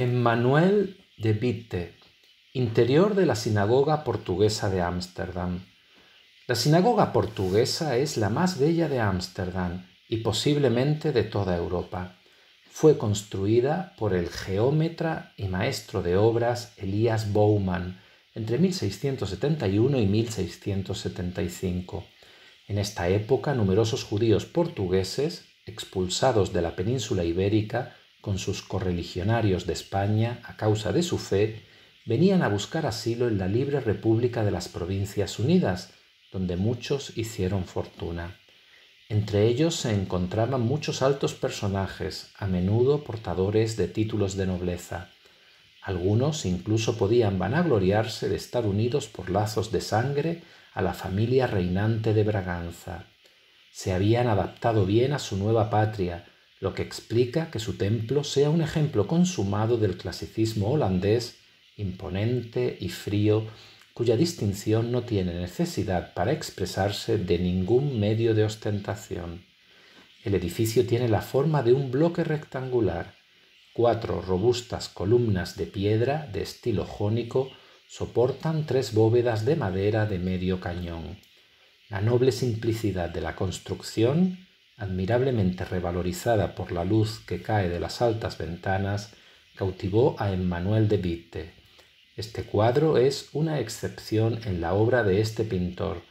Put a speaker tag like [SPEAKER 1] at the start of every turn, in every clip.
[SPEAKER 1] Emmanuel de Witte, interior de la sinagoga portuguesa de Ámsterdam. La sinagoga portuguesa es la más bella de Ámsterdam y posiblemente de toda Europa. Fue construida por el geómetra y maestro de obras Elías Bowman entre 1671 y 1675. En esta época numerosos judíos portugueses, expulsados de la península ibérica, con sus correligionarios de España a causa de su fe, venían a buscar asilo en la libre República de las Provincias Unidas, donde muchos hicieron fortuna. Entre ellos se encontraban muchos altos personajes, a menudo portadores de títulos de nobleza. Algunos incluso podían vanagloriarse de estar unidos por lazos de sangre a la familia reinante de Braganza. Se habían adaptado bien a su nueva patria, lo que explica que su templo sea un ejemplo consumado del clasicismo holandés, imponente y frío, cuya distinción no tiene necesidad para expresarse de ningún medio de ostentación. El edificio tiene la forma de un bloque rectangular, cuatro robustas columnas de piedra de estilo jónico soportan tres bóvedas de madera de medio cañón. La noble simplicidad de la construcción admirablemente revalorizada por la luz que cae de las altas ventanas, cautivó a Emmanuel de Vite. Este cuadro es una excepción en la obra de este pintor,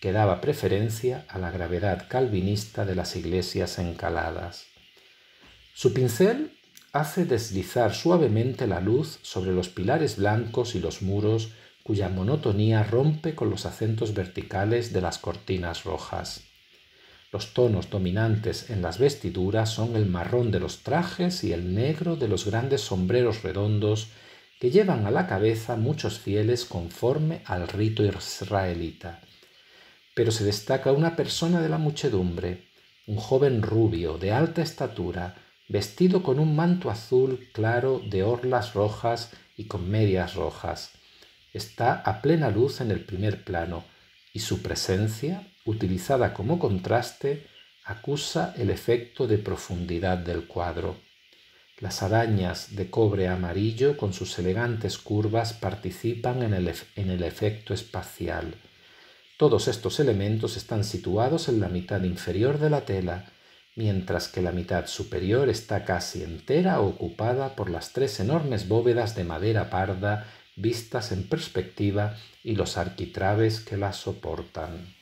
[SPEAKER 1] que daba preferencia a la gravedad calvinista de las iglesias encaladas. Su pincel hace deslizar suavemente la luz sobre los pilares blancos y los muros cuya monotonía rompe con los acentos verticales de las cortinas rojas. Los tonos dominantes en las vestiduras son el marrón de los trajes y el negro de los grandes sombreros redondos que llevan a la cabeza muchos fieles conforme al rito israelita. Pero se destaca una persona de la muchedumbre, un joven rubio de alta estatura, vestido con un manto azul claro de orlas rojas y con medias rojas. Está a plena luz en el primer plano y su presencia utilizada como contraste, acusa el efecto de profundidad del cuadro. Las arañas de cobre amarillo con sus elegantes curvas participan en el, efecto espacial. Todos estos elementos están situados en la mitad inferior de la tela, mientras que la mitad superior está casi entera ocupada por las tres enormes bóvedas de madera parda vistas en perspectiva y los arquitraves que las soportan.